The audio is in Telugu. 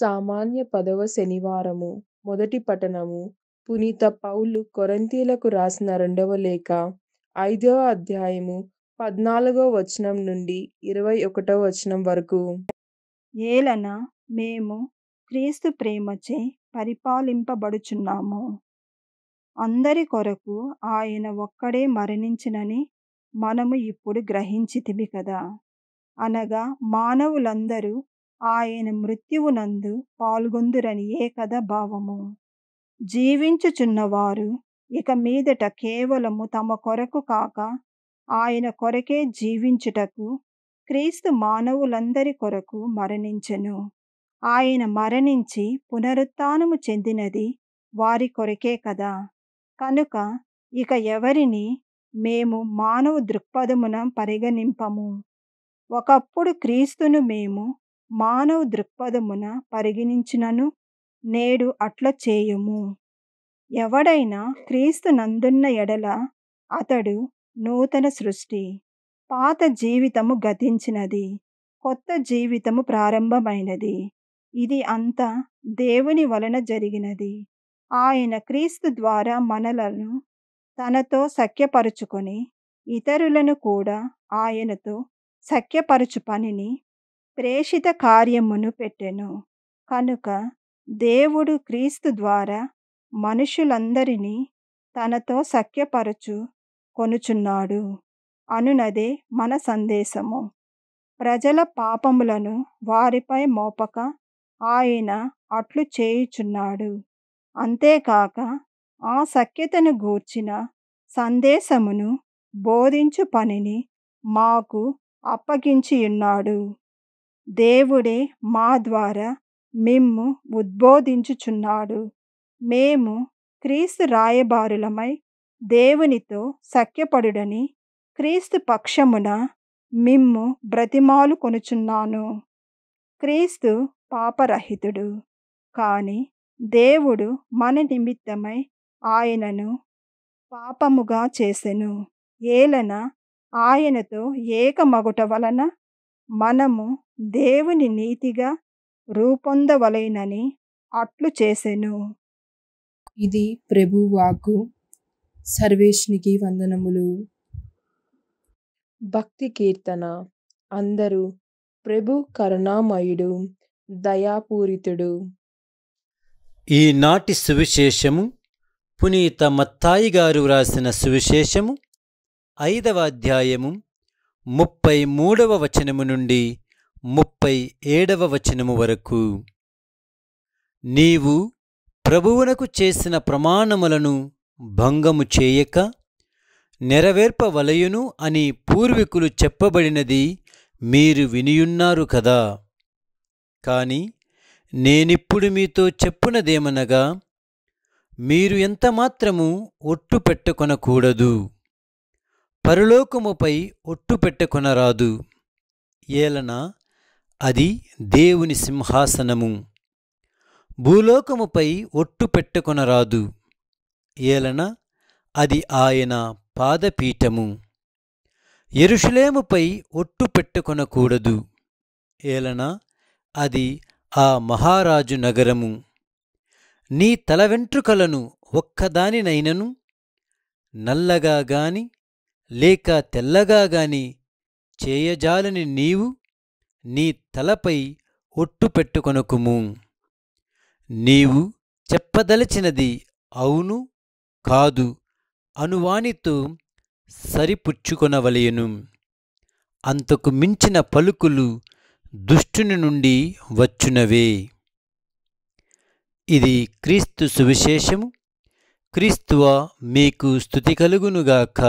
సామాన్య పదవ శనివారము మొదటి పఠనము పునీత పౌలు కొరంతీలకు రాసిన రెండవ లేఖ ఐదవ అధ్యాయము పద్నాలుగో వచనం నుండి ఇరవై ఒకటో వచనం వరకు ఏలన మేము క్రీస్తు ప్రేమచే పరిపాలింపబడుచున్నాము అందరి కొరకు ఆయన ఒక్కడే మరణించినని మనము ఇప్పుడు గ్రహించితిమి కదా అనగా మానవులందరూ ఆయన మృత్యువునందు పాల్గొందురని ఏ కథ భావము జీవించుచున్నవారు ఇక మీదట కేవలము తమ కొరకు కాక ఆయన కొరకే జీవించుటకు క్రీస్తు మానవులందరి కొరకు మరణించెను ఆయన మరణించి పునరుత్నము చెందినది వారి కొరకే కదా కనుక ఇక ఎవరిని మేము మానవ దృక్పథమున పరిగణింపము ఒకప్పుడు క్రీస్తును మేము మానవ దృక్పథమున పరిగణించినను నేడు అట్ల చేయము ఎవడైనా క్రీస్తు నందున్న ఎడల అతడు నూతన సృష్టి పాత జీవితము గతించినది కొత్త జీవితము ప్రారంభమైనది ఇది అంతా దేవుని వలన జరిగినది ఆయన క్రీస్తు ద్వారా మనలను తనతో సఖ్యపరుచుకొని ఇతరులను కూడా ఆయనతో సఖ్యపరచు పనిని ప్రేషిత కార్యమును పెట్టెను కనుక దేవుడు క్రీస్తు ద్వారా మనుషులందరినీ తనతో సఖ్యపరచు కొనుచున్నాడు అనునదే మన సందేశము ప్రజల పాపములను వారిపై మోపక ఆయన అట్లు చేయుచున్నాడు అంతేకాక ఆ సఖ్యతను గూర్చిన సందేశమును బోధించు పనిని మాకు అప్పగించియున్నాడు దేవుడే మా ద్వారా మిమ్ము ఉద్బోధించుచున్నాడు మేము క్రీస్తు రాయబారులమై దేవునితో సఖ్యపడుడని క్రీస్తు పక్షమున మిమ్ము బ్రతిమాలు కొనుచున్నాను క్రీస్తు పాపరహితుడు కానీ దేవుడు మన నిమిత్తమై ఆయనను పాపముగా చేసెను ఏలన ఆయనతో ఏకమగుట వలన మనము దేవుని నీతిగా రూపొందవలైనని అట్లు చేసెను ఇది ప్రభు వాక్కు సర్వేష్నికి వందనములు భక్తి కీర్తన అందరూ ప్రభు కరుణామయుడు దయాపూరితుడు ఈనాటి సువిశేషము పునీత మత్తాయి గారు వ్రాసిన సువిశేషము ఐదవ అధ్యాయము ముప్పై మూడవ వచనము నుండి ముప్పై ఏడవ వచనము వరకు నీవు ప్రభువునకు చేసిన ప్రమాణములను భంగము చేయక నెరవేర్పవలయును అని పూర్వీకులు చెప్పబడినది మీరు వినియున్నారు కదా కాని నేనిప్పుడు మీతో చెప్పునదేమనగా మీరు ఎంతమాత్రము ఒట్టు పెట్టుకొనకూడదు పరలోకముపై ఒట్టు పెట్టుకొనరాదు ఏలనా అది దేవుని సింహాసనము భూలోకముపై ఒట్టు పెట్టుకొనరాదు ఏలన అది ఆయన పాదపీఠము ఎరుషులేముపై ఒట్టు పెట్టుకొనకూడదు ఏలన అది ఆ మహారాజు నగరము నీ తల వెంట్రుకలను ఒక్కదానినైనను నల్లగా గాని లేక తెల్లగా గాని చేయజాలని నీవు నీ తలపై ఒట్టు పెట్టుకొనకుము నీవు చెప్పదలచినది అవును కాదు అనువానితో సరిపుచ్చుకొనవలయను అంతకు మించిన పలుకులు దుష్టుని నుండి వచ్చునవే ఇది క్రీస్తు సువిశేషము క్రీస్తువా మీకు స్థుతి కలుగునుగాక